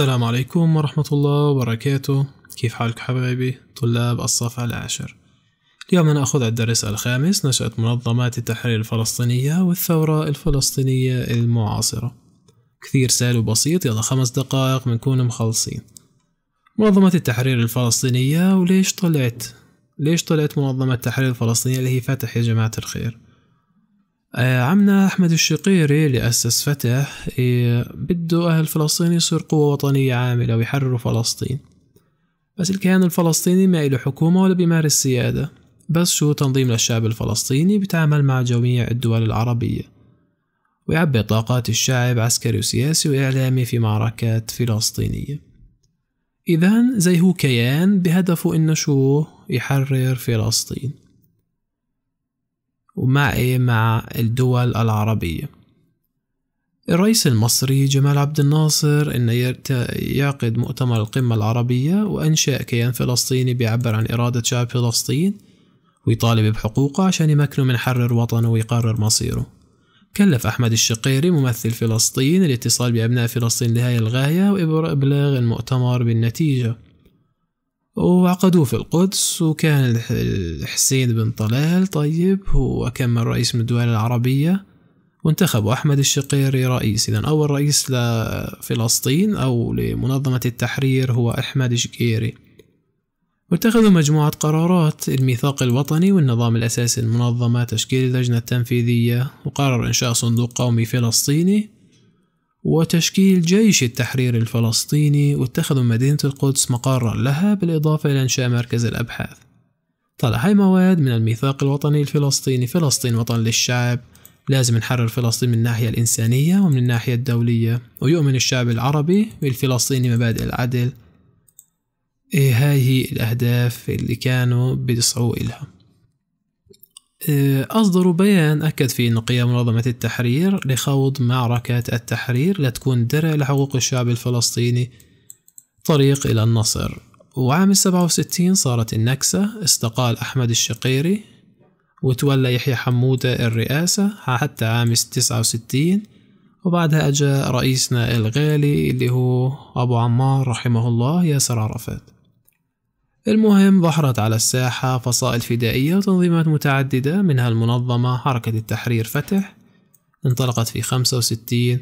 السلام عليكم ورحمة الله وبركاته كيف حالك حبايبي طلاب الصف العاشر اليوم نأخذ على الدرس الخامس نشأة منظمات التحرير الفلسطينية والثورة الفلسطينية المعاصرة كثير سهل وبسيط يلا خمس دقائق بنكون مخلصين منظمة التحرير الفلسطينية وليش طلعت ليش طلعت منظمة التحرير الفلسطينية اللي هي فتح يا جماعة الخير آه، عمنا أحمد الشقيري اللي أسس فتح بده أهل فلسطين يصير قوة وطنية عاملة ويحرروا فلسطين بس الكيان الفلسطيني ما إله حكومة ولا بيمارس سيادة بس شو تنظيم للشعب الفلسطيني بيتعامل مع جميع الدول العربية ويعبي طاقات الشعب عسكري وسياسي وإعلامي في معركات فلسطينية إذا زي هو كيان بهدفه إنه شو يحرر فلسطين ومع إيه مع الدول العربية الرئيس المصري جمال عبد الناصر أن يعقد مؤتمر القمة العربية وأنشاء كيان فلسطيني بيعبر عن إرادة شعب فلسطين ويطالب بحقوقه عشان يمكنه من يحرر وطنه ويقرر مصيره كلف أحمد الشقيري ممثل فلسطين الاتصال بأبناء فلسطين لهذه الغاية وإبلاغ المؤتمر بالنتيجة وعقدوه في القدس وكان الحسين بن طلال طيب هو كان رئيس من الدول العربية وانتخبوا أحمد الشقيري رئيس إذا أول رئيس لفلسطين أو لمنظمة التحرير هو أحمد الشقيري واتخذوا مجموعة قرارات الميثاق الوطني والنظام الأساسي للمنظمة تشكيل اللجنة التنفيذية وقرر إنشاء صندوق قومي فلسطيني وتشكيل جيش التحرير الفلسطيني واتخذوا مدينة القدس مقرا لها بالإضافة إلى إنشاء مركز الأبحاث طلع هاي مواد من الميثاق الوطني الفلسطيني فلسطين وطن للشعب لازم نحرر فلسطين من الناحية الإنسانية ومن الناحية الدولية ويؤمن الشعب العربي والفلسطيني مبادئ العدل إيه هاي هي الأهداف اللي كانوا بيسعوا إلها آه، أصدروا بيان أكد فيه أن قيام منظمة التحرير لخوض معركة التحرير لتكون درع لحقوق الشعب الفلسطيني طريق إلى النصر وعام السبعة وستين صارت النكسة استقال أحمد الشقيري وتولى يحيى حمودة الرئاسة حتى عام تسعة وستين وبعدها أجا رئيسنا الغالي اللي هو أبو عمار رحمه الله ياسر عرفات المهم ظهرت على الساحة فصائل فدائية وتنظيمات متعددة منها المنظمة حركة التحرير فتح انطلقت في خمسة وستين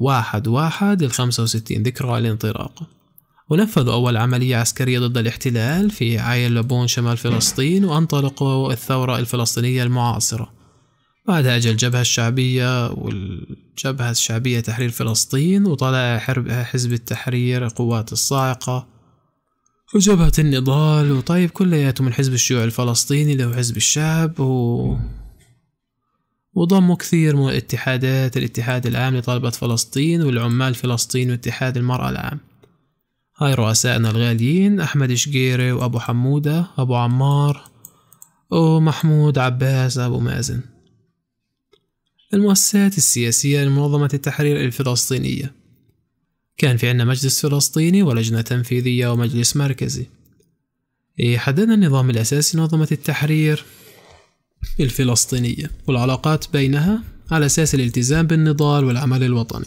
واحد واحد الخمسة وستين ذكرى الانطلاق ونفذوا أول عملية عسكرية ضد الاحتلال في عين لبون شمال فلسطين وأنطلقوا الثورة الفلسطينية المعاصرة بعدها أجى الجبهة الشعبية والجبهة الشعبية تحرير فلسطين وطلع حرب حزب التحرير قوات الصاعقة وجبهة النضال وطيب كلياتهم الحزب الشيوعي الفلسطيني اللي هو حزب الشعب و وضموا كثير من الاتحادات الاتحاد العام لطلبة فلسطين والعمال فلسطين واتحاد المرأة العام هاي رؤسائنا الغاليين أحمد شقيري وأبو حمودة أبو عمار ومحمود عباس أبو مازن المؤسسات السياسية لمنظمة التحرير الفلسطينية كان في عنا مجلس فلسطيني ولجنة تنفيذية ومجلس مركزي إيه، حددنا النظام الأساسي لمنظمة التحرير الفلسطينية والعلاقات بينها على أساس الالتزام بالنضال والعمل الوطني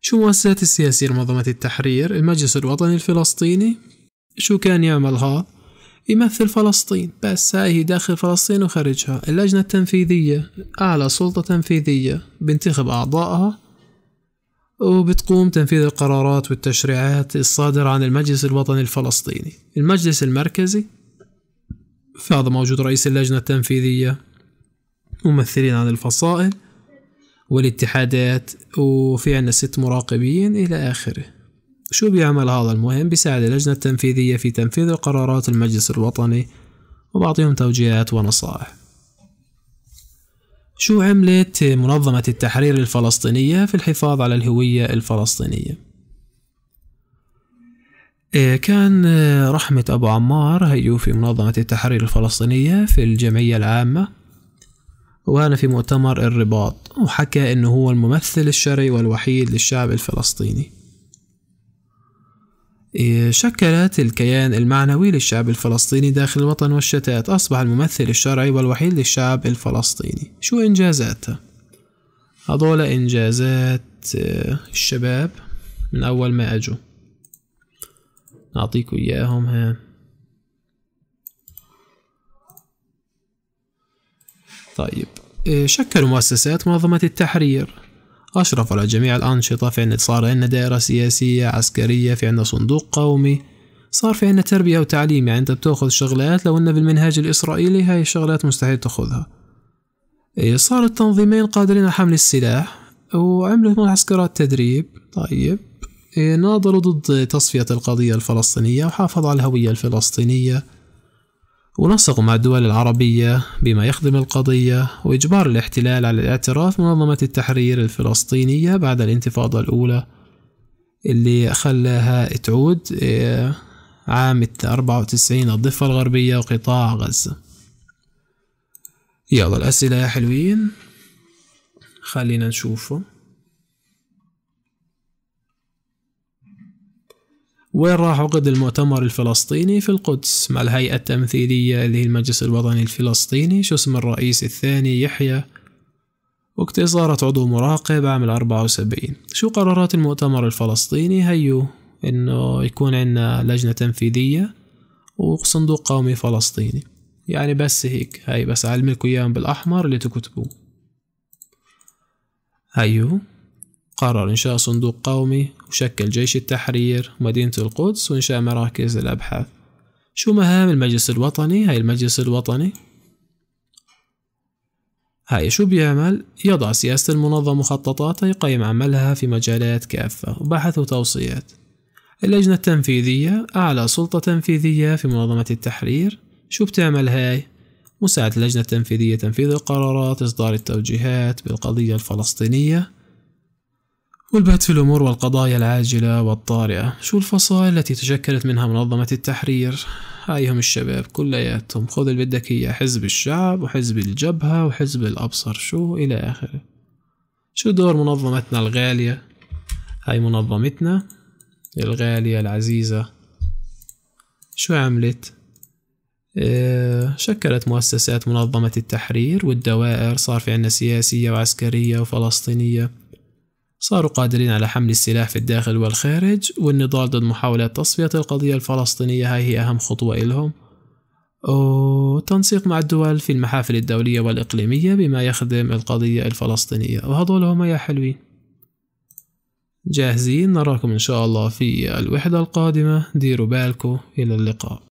شو مؤسسات السياسية لمنظمة التحرير المجلس الوطني الفلسطيني شو كان يعمل هذا يمثل فلسطين بس هاي داخل فلسطين وخارجها اللجنة التنفيذية أعلى سلطة تنفيذية بنتخب أعضائها وبتقوم تنفيذ القرارات والتشريعات الصادرة عن المجلس الوطني الفلسطيني المجلس المركزي فهذا موجود رئيس اللجنة التنفيذية ممثلين عن الفصائل والاتحادات وفي عنا ست مراقبين إلى آخره شو بيعمل هذا المهم بيساعد اللجنة التنفيذية في تنفيذ القرارات المجلس الوطني وبعطيهم توجيهات ونصائح شو عملت منظمة التحرير الفلسطينية في الحفاظ على الهوية الفلسطينية؟ إيه، كان إيه، رحمة أبو عمار هيو في منظمة التحرير الفلسطينية في الجمعية العامة وأنا في مؤتمر الرباط وحكى إنه هو الممثل الشرعي والوحيد للشعب الفلسطيني شكلت الكيان المعنوي للشعب الفلسطيني داخل الوطن والشتات أصبح الممثل الشرعي والوحيد للشعب الفلسطيني شو إنجازاتها؟ هذول إنجازات آه، الشباب من أول ما أجوا نعطيكم إياهم هان طيب آه، شكلوا مؤسسات منظمة التحرير أشرف على جميع الأنشطة في عنا صار عنا دائرة سياسية عسكرية في عنا صندوق قومي صار في عنا تربية وتعليم يعني أنت بتأخذ شغلات لو إنها بالمنهاج الإسرائيلي هاي الشغلات مستحيل تأخذها صار التنظيمين قادرين على حمل السلاح وعملوا معسكرات تدريب طيب ناضلوا ضد تصفية القضية الفلسطينية وحافظوا على الهوية الفلسطينية ونسقوا مع الدول العربية بما يخدم القضية وإجبار الاحتلال على الاعتراف منظمة التحرير الفلسطينية بعد الانتفاضة الأولى اللي خلاها تعود آه، عام 94 الضفة الغربية وقطاع غزة يلا الأسئلة يا حلوين خلينا نشوفه وين راح عقد المؤتمر الفلسطيني في القدس مع الهيئة التمثيلية اللي هي المجلس الوطني الفلسطيني شو اسم الرئيس الثاني يحيى وقت صارت عضو مراقب عام الأربعة وسبعين شو قرارات المؤتمر الفلسطيني هيو إنه يكون عندنا لجنة تنفيذية وصندوق قومي فلسطيني يعني بس هيك هاي بس أعلملكوا إياهم بالأحمر اللي تكتبوه هيو قرر إنشاء صندوق قومي وشكل جيش التحرير ومدينة القدس وإنشاء مراكز الأبحاث شو مهام المجلس الوطني؟ هاي المجلس الوطني هاي شو بيعمل؟ يضع سياسة المنظمة مخططاتها يقيم عملها في مجالات كافة وبحث وتوصيات اللجنة التنفيذية أعلى سلطة تنفيذية في منظمة التحرير شو بتعمل هاي؟ مساعدة اللجنة التنفيذية تنفيذ القرارات إصدار التوجيهات بالقضية الفلسطينية والبحث في الأمور والقضايا العاجلة والطارئة شو الفصائل التي تشكلت منها منظمة التحرير هايهم الشباب كلياتهم خذ اللي بدك إياه حزب الشعب وحزب الجبهة وحزب الأبصر شو إلى آخره شو دور منظمتنا الغالية هاي منظمتنا الغالية العزيزة شو عملت آه، شكلت مؤسسات منظمة التحرير والدوائر صار في عنا سياسية وعسكرية وفلسطينية صاروا قادرين على حمل السلاح في الداخل والخارج والنضال ضد محاولة تصفية القضية الفلسطينية هاي هي أهم خطوة إلهم وتنسيق مع الدول في المحافل الدولية والإقليمية بما يخدم القضية الفلسطينية وهذول هما يا حلوين جاهزين نراكم إن شاء الله في الوحدة القادمة ديروا بالكم إلى اللقاء